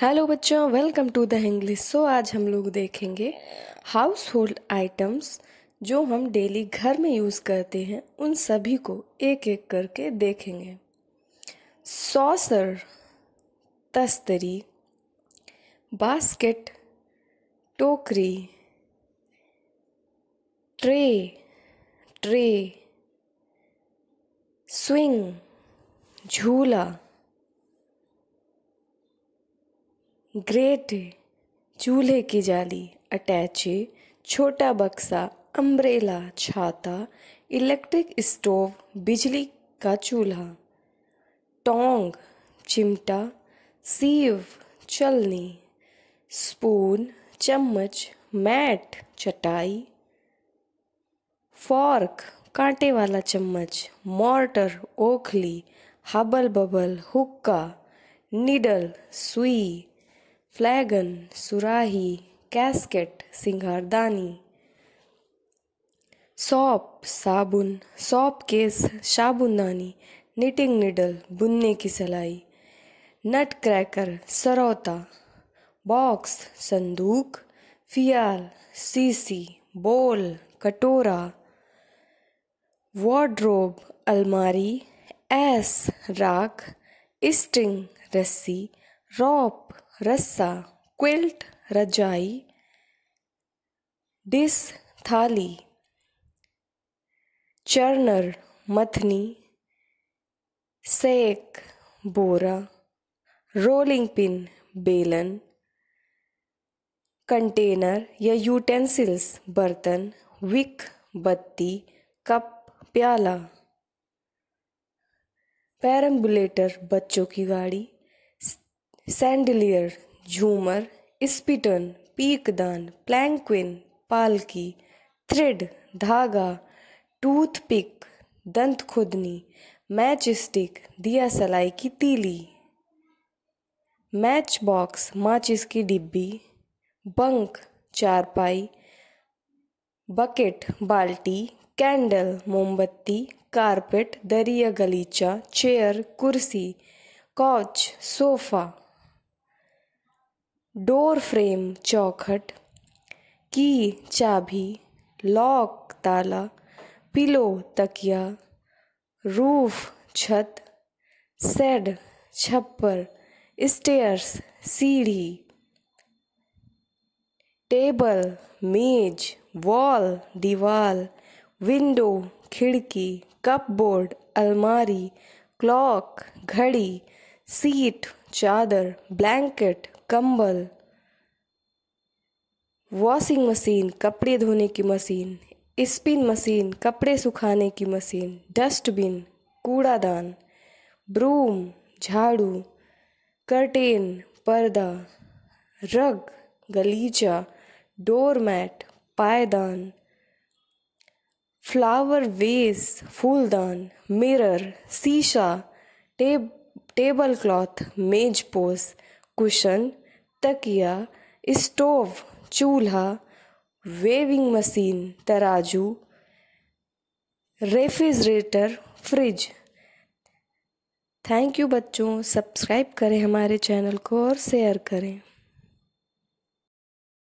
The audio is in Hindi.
हेलो बच्चों welcome to the English so आज हम लोग देखेंगे हाउस होल्ड आइटम्स जो हम डेली घर में यूज़ करते हैं उन सभी को एक एक करके देखेंगे सॉसर तस्तरी बास्केट टोकरी ट्रे ट्रे स्विंग झूला ग्रेट चूल्हे की जाली अटैचे छोटा बक्सा अम्ब्रेला छाता इलेक्ट्रिक स्टोव बिजली का चूल्हा टोंग चिमटा सीव चलनी स्पून चम्मच मैट चटाई फॉर्क कांटे वाला चम्मच मॉर्टर ओखली हबल बबल हुक्का निडल सुई फ्लैगन सुराही कैस्केट सिंगारदानी सॉप साबुन सॉप केस साबुनदानी निटिंग निडल बुनने की सलाई नट क्रैकर सरौता बॉक्स संदूक फियाल सीसी बोल कटोरा वार्ड्रोब अलमारी एस राख स्ट्रिंग रस्सी रॉप रस्सा क्विल्ट रजाई डिस थाली चर्नर मथनी सेक बोरा रोलिंग पिन बेलन कंटेनर या यूटेंसिल्स बर्तन विक बत्ती कप प्याला पैरम्बुलेटर बच्चों की गाड़ी सैंडलियर झूमर स्पिटन पीकदान प्लैंक्विन पालकी थ्रेड धागा टूथपिक दंत खुदनी मैच स्टिक दिया सलाई की तीली मैच बॉक्स माचिस की डिब्बी बंक चारपाई बकेट बाल्टी कैंडल मोमबत्ती कारपेट दरिया गलीचा चेयर कुर्सी कॉच सोफ़ा डोर फ्रेम चौखट की चाबी लॉक ताला पिलो तकिया रूफ छत सेड छप्पर स्टेयर्स सीढ़ी टेबल मेज वॉल दीवाल विंडो खिड़की कपबोर्ड अलमारी क्लॉक घड़ी सीट चादर ब्लैंकेट कंबल वॉशिंग मशीन कपड़े धोने की मशीन स्पिन मशीन कपड़े सुखाने की मशीन डस्टबिन कूड़ादान ब्रूम झाड़ू कर्टेन पर्दा रग गलीचा डोरमैट पायदान फ्लावर वेस फूलदान मिरर शीशा टेब टेबल क्लॉथ मेज पोस कुशन तकिया स्टोव चूल्हा वेविंग मशीन तराजू रेफ्रिजरेटर फ्रिज थैंक यू बच्चों सब्सक्राइब करें हमारे चैनल को और शेयर करें